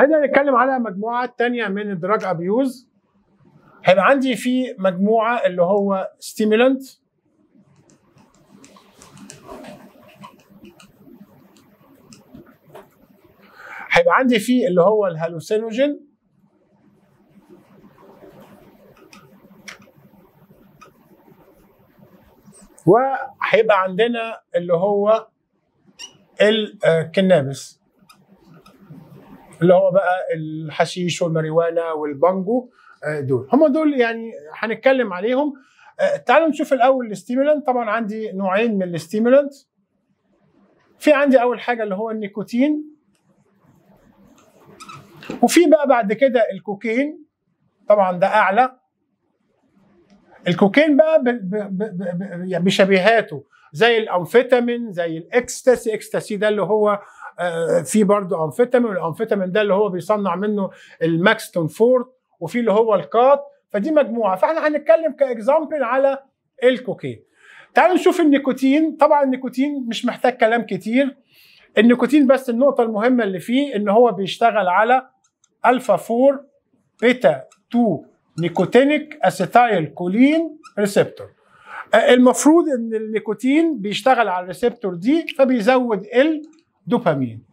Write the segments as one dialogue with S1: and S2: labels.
S1: هنا نتكلم على مجموعات تانية من الدراج ابيوز هيبقى عندي في مجموعه اللي هو ستيمولنت هيبقى عندي فيه اللي هو الهالوسينوجين وهيبقى عندنا اللي هو الكنابس آه، اللي هو بقى الحشيش والماريوانا والبانجو آه، دول هم دول يعني هنتكلم عليهم آه، تعالوا نشوف الاول الاستيمولانت طبعا عندي نوعين من الاستيمولانت في عندي اول حاجه اللي هو النيكوتين وفي بقى بعد كده الكوكين طبعا ده اعلى الكوكين بقى يعني بشبيهاته زي الامفيتامين زي الاكستاسي اكستاسي ده اللي هو آه، في برضه امفيتامين والامفيتامين ده اللي هو بيصنع منه الماكستون فورد وفي اللي هو الكات فدي مجموعه فاحنا هنتكلم كاكزامبل على الكوكين تعالوا نشوف النيكوتين طبعا النيكوتين مش محتاج كلام كتير النيكوتين بس النقطه المهمه اللي فيه ان هو بيشتغل على الفا 4 بيتا 2 نيكوتينيك اسيتايل كولين ريسبتور المفروض ان النيكوتين بيشتغل على الريسبتور دي فبيزود الدوبامين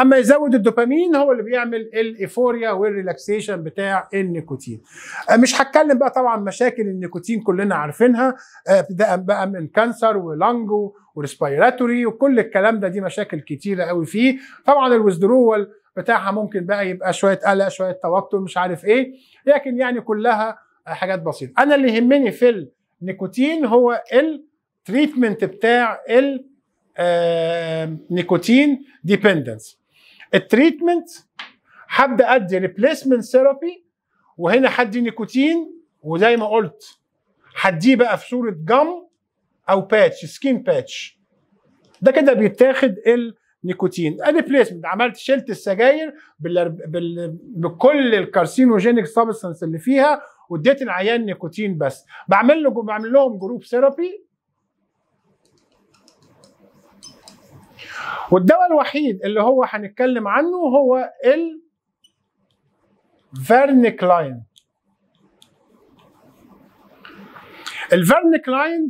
S1: اما يزود الدوبامين هو اللي بيعمل الايفوريا والريلاكسيشن بتاع النيكوتين آه، مش هتكلم بقى طبعا مشاكل النيكوتين كلنا عارفينها آه، ابتداء بقى من كانسر ولانج وريسبيراتوري وكل الكلام ده دي مشاكل كتيره قوي فيه طبعا الوزدرول بتاعها ممكن بقى يبقى شويه قلق شويه توتر مش عارف ايه لكن يعني كلها حاجات بسيطه انا اللي يهمني في نيكوتين هو التريتمنت بتاع النيكوتين ديبندنس التريتمنت هبدا ادي ريبليسمنت ثيرابي وهنا هدي نيكوتين وزي ما قلت هديه بقى في صوره جم او باتش سكين باتش ده كده بيتاخد النيكوتين ريبليسمنت عملت شلت السجاير بكل الكارسينوجينيك سابستنس اللي فيها واديت العيان نيكوتين بس بعمل له بعمل لهم جروب ثيرابي والدواء الوحيد اللي هو هنتكلم عنه هو ال فيرنكلاين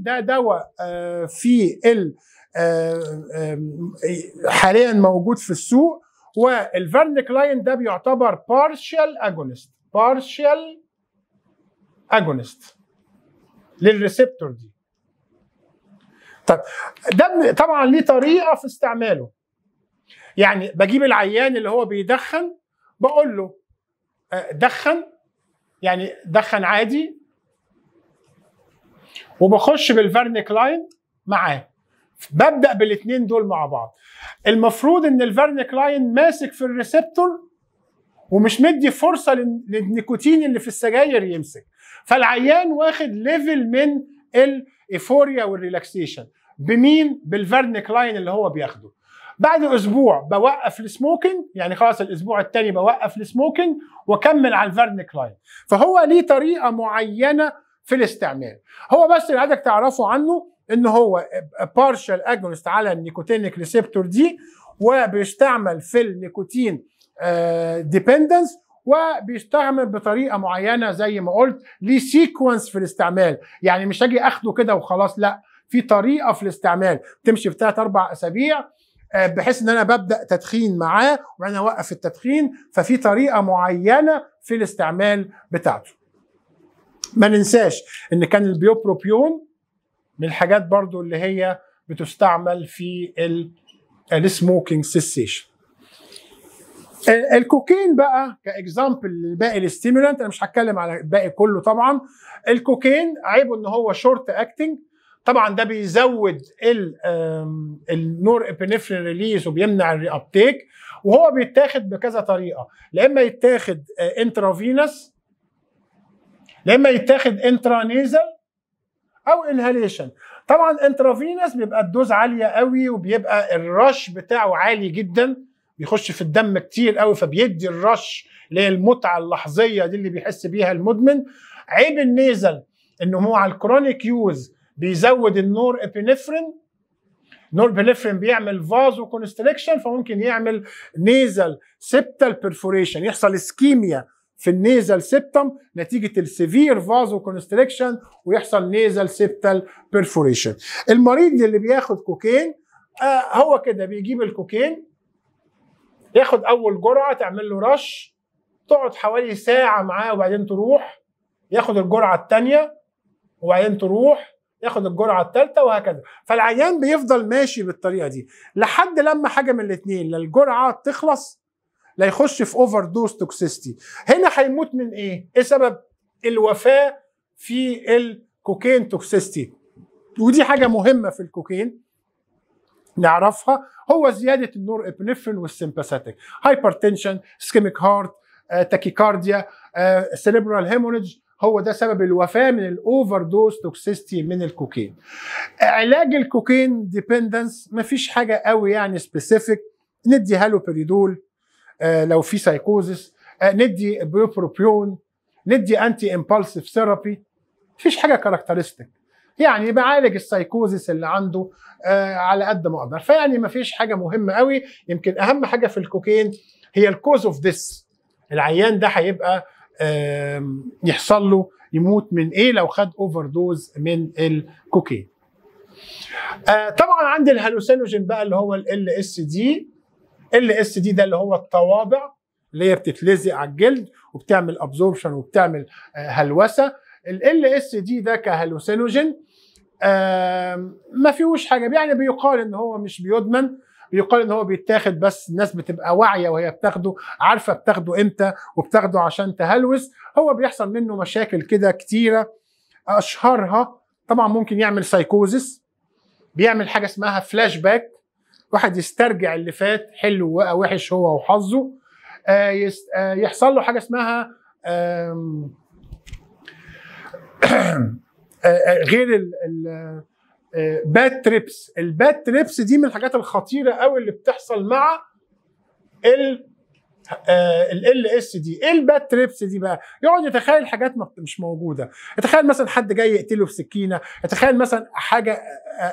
S1: ده دواء آه، في ال آه، آه، حاليا موجود في السوق والفيرنيكلاين ده بيعتبر بارشال اجونست بارشال اجونست للريسبتور دي طب ده طبعا ليه طريقه في استعماله يعني بجيب العيان اللي هو بيدخن بقول له آه، دخن يعني دخن عادي وبخش لاين معاه ببدا بالاثنين دول مع بعض المفروض ان لاين ماسك في الريسبتور ومش مدي فرصه للنيكوتين اللي في السجاير يمسك فالعيان واخد ليفل من الايفوريا والريلاكسيشن بمين بالفيرن كلاين اللي هو بياخده بعد اسبوع بوقف السموكينج يعني خلاص الاسبوع الثاني بوقف السموكينج واكمل على الفيرن كلاين فهو ليه طريقه معينه في الاستعمال هو بس اللي عايزك تعرفه عنه ان هو بارشال اجونست على النيكوتينيك ريسبتور دي وبيستعمل في النيكوتين ديبندنس آه، وبيستعمل بطريقه معينه زي ما قلت ليه سيكونس في الاستعمال يعني مش هاجي اخده كده وخلاص لا في طريقه في الاستعمال تمشي في ثلاث اربع اسابيع آه، بحيث ان انا ببدا تدخين معاه وانا اوقف التدخين ففي طريقه معينه في الاستعمال بتاعته ما ننساش ان كان البيوبروبيون من الحاجات برضو اللي هي بتستعمل في السموكينج سيسيشن الكوكين بقى كاكزامبل لباقي الاستيمولانت انا مش هتكلم على الباقي كله طبعا الكوكين عيبه ان هو شورت اكتنج طبعا ده بيزود النور ابنفرين ريليز وبيمنع الريابتيك وهو بيتاخد بكذا طريقه لا اما يتاخد انترافينس آه، لا اما يتاخد انترانيزل او انهاليشن طبعا انترافينس بيبقى الدوز عاليه قوي وبيبقى الرش بتاعه عالي جدا بيخش في الدم كتير قوي فبيدي الرش اللي هي المتعه اللحظيه دي اللي بيحس بيها المدمن عيب النيزل ان هو على الكرونيك يوز بيزود النور ابينفرين نور ابينفرين بيعمل فازو كونستريكشن فممكن يعمل نيزل سبتال بيرفوريشن يحصل اسكيميا في النيزل سبتم نتيجه السيفير فازو كونستريكشن ويحصل نيزل سبتال بيرفوريشن المريض اللي بياخد كوكين آه هو كده بيجيب الكوكين ياخد اول جرعه تعمل له رش تقعد حوالي ساعه معاه وبعدين تروح ياخد الجرعه الثانيه وبعدين تروح ياخد الجرعه الثالثه وهكذا فالعيان بيفضل ماشي بالطريقه دي لحد لما حاجه من الاثنين لا الجرعه تخلص لا يخش في اوفر دوز توكسيستي هنا هيموت من ايه ايه سبب الوفاه في الكوكين توكسيستي ودي حاجه مهمه في الكوكين نعرفها هو زياده النور ابنفرين والسمباثيتك هايبرتنشن سكيميك هارت آه، تاكيكارديا سيريبرال آه، هيموريج هو ده سبب الوفاه من الاوفر دوز توكسيستي من الكوكين علاج الكوكين ديبندنس مفيش حاجه قوي يعني سبيسيفيك ندي هالوبريدول آه لو في سايكوزس آه ندي بروبروبيون ندي انتي امبالسيف ثيرابي مفيش حاجه كاركترستيك يعني بعالج السايكوزيس اللي عنده آه على قد ما اقدر فيعني ما فيش حاجه مهمه قوي يمكن اهم حاجه في الكوكين هي الكوز اوف ذس العيان ده هيبقى آه يحصل له يموت من ايه لو خد اوفر دوز من الكوكين آه طبعا عندي الهلوسينوجين بقى اللي هو ال اس دي ال اس دي ده اللي هو الطوابع اللي هي بتتلزق على الجلد وبتعمل ابزوربشن وبتعمل آه، هلوسه ال ال اس دي ده كهلوسينوجين ما فيهوش حاجه يعني بيقال ان هو مش بيدمن بيقال ان هو بيتاخد بس الناس بتبقى واعيه وهي بتاخده عارفه بتاخده امتى وبتاخده عشان تهلوس هو بيحصل منه مشاكل كده كتيره اشهرها طبعا ممكن يعمل سايكوزس بيعمل حاجه اسمها فلاش باك واحد يسترجع اللي فات حلو وحش هو وحظه آه، آه، يحصل له حاجه اسمها آه، آه، غير ال باد تريبس الباد تريبس دي من الحاجات الخطيره قوي اللي بتحصل مع ال آه، ال اس دي ايه الباد تريبس دي بقى يقعد يتخيل حاجات مش موجوده يتخيل مثلا حد جاي يقتله بسكينه يتخيل مثلا حاجه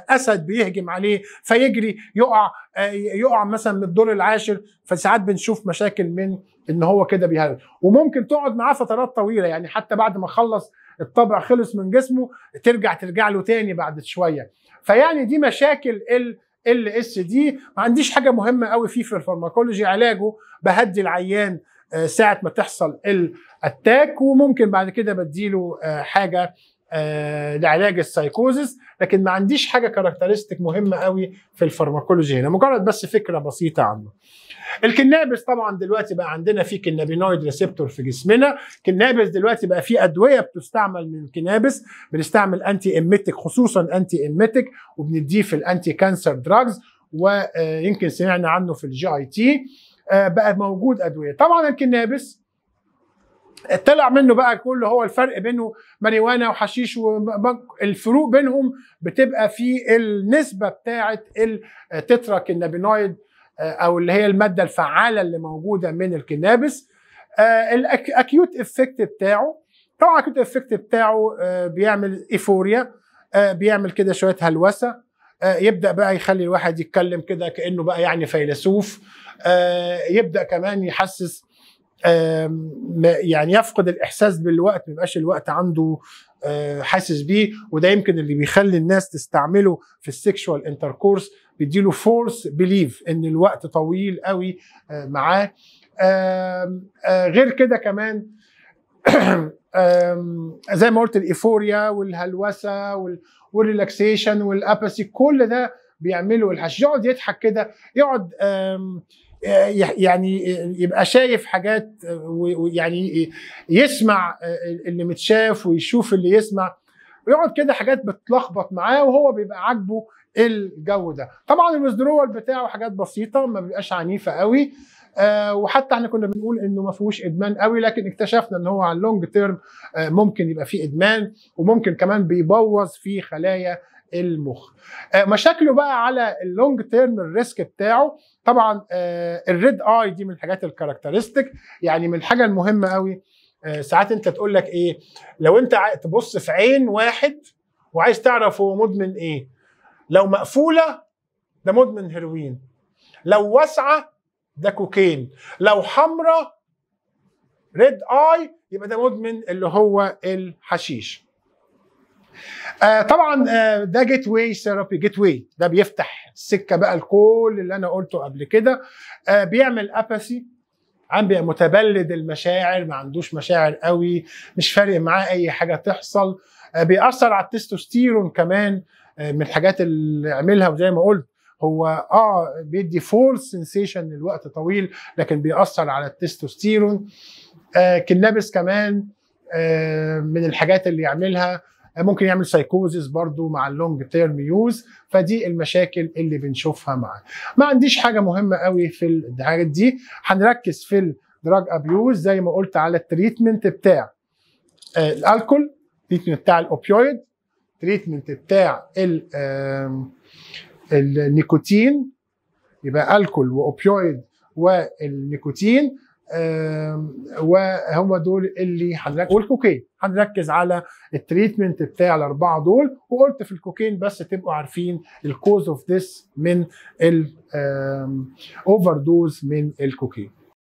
S1: اسد بيهجم عليه فيجري يقع يقع مثلا من الدور العاشر فساعات بنشوف مشاكل من ان هو كده بيهرب وممكن تقعد معاه فترات طويله يعني حتى بعد ما خلص الطبع خلص من جسمه ترجع ترجع له تاني بعد شويه فيعني دي مشاكل ال ال اس دي ما عنديش حاجه مهمه قوي فيه في الفارماكولوجي علاجه بهدي العيان آه، ساعه ما تحصل الاتاك وممكن بعد كده بديله آه، حاجه آه، لعلاج السايكوزس لكن ما عنديش حاجه كاركترستيك مهمه قوي في الفارماكولوجي هنا مجرد بس فكره بسيطه عنه الكنابس طبعا دلوقتي بقى عندنا في كنابينويد ريسبتور في جسمنا كنابس دلوقتي بقى في ادويه بتستعمل من الكنابس بنستعمل انتي اميتك خصوصا انتي اميتك وبنديه في الانتي كانسر دراجز ويمكن سمعنا عنه في الجي اي تي آه، بقى موجود ادويه طبعا الكنابس طلع منه بقى كله هو الفرق بينه ماريوانا وحشيش الفروق بينهم بتبقى في النسبه بتاعه التترا كنابينويد آه، او اللي هي الماده الفعاله اللي موجوده من الكنابس آه، الاكيوت افكت بتاعه طبعا الاكيوت افكت بتاعه آه، بيعمل ايفوريا بيعمل كده شويه هلوسه يبدا بقى يخلي الواحد يتكلم كده كانه بقى يعني فيلسوف يبدا كمان يحسس يعني يفقد الاحساس بالوقت ما يبقاش الوقت عنده حاسس بيه وده يمكن اللي بيخلي الناس تستعمله في السكشوال انتركورس بيديله فورس بليف ان الوقت طويل قوي آه، معاه آه، غير كده كمان زي ما قلت الايفوريا والهلوسه والريلاكسيشن والاباسي كل ده بيعمله الحشيش يقعد يضحك كده يقعد آه، يعني يبقى شايف حاجات ويعني يسمع اللي متشاف ويشوف اللي يسمع ويقعد كده حاجات بتلخبط معاه وهو بيبقى عاجبه الجو ده طبعا الوزدرول بتاعه حاجات بسيطه ما بيبقاش عنيفه قوي آه وحتى احنا كنا بنقول انه ما فيهوش ادمان قوي لكن اكتشفنا ان هو على اللونج تيرم آه ممكن يبقى فيه ادمان وممكن كمان بيبوظ في خلايا المخ آه مشاكله بقى على اللونج تيرم الريسك بتاعه طبعا آه الريد اي دي من الحاجات الكاركترستيك يعني من الحاجه المهمه قوي آه ساعات انت تقول لك ايه لو انت تبص في عين واحد وعايز تعرف هو مدمن ايه لو مقفولة ده مدمن هيروين لو واسعة ده كوكين لو حمرة ريد اي يبقى ده مدمن اللي هو الحشيش آه طبعا آه ده جيت واي ثيرابي جيت واي ده بيفتح السكه بقى لكل اللي انا قلته قبل كده آه بيعمل اباثي عم بيبقى متبلد المشاعر ما عندوش مشاعر قوي مش فارق معاه اي حاجه تحصل آه بيأثر على التستوستيرون كمان آه، من الحاجات اللي عملها وزي ما قلت هو اه بيدي فول سنسيشن للوقت طويل لكن بيأثر على التستوستيرون آه كنابس كمان آه من الحاجات اللي يعملها آه ممكن يعمل سايكوزيس برضو مع اللونج تيرم يوز فدي المشاكل اللي بنشوفها معاه ما عنديش حاجة مهمة قوي في الحاجات دي هنركز في الدراج ابيوز زي ما قلت على التريتمنت بتاع آه، الالكول التريتمنت بتاع الاوبيويد التريتمنت بتاع النيكوتين يبقى الكول واوبيويد والنيكوتين وهم دول اللي هنركز والكوكين هنركز على التريتمنت بتاع الاربعه دول وقلت في الكوكين بس تبقوا عارفين الكوز اوف ذس من الاوفر دوز من الكوكين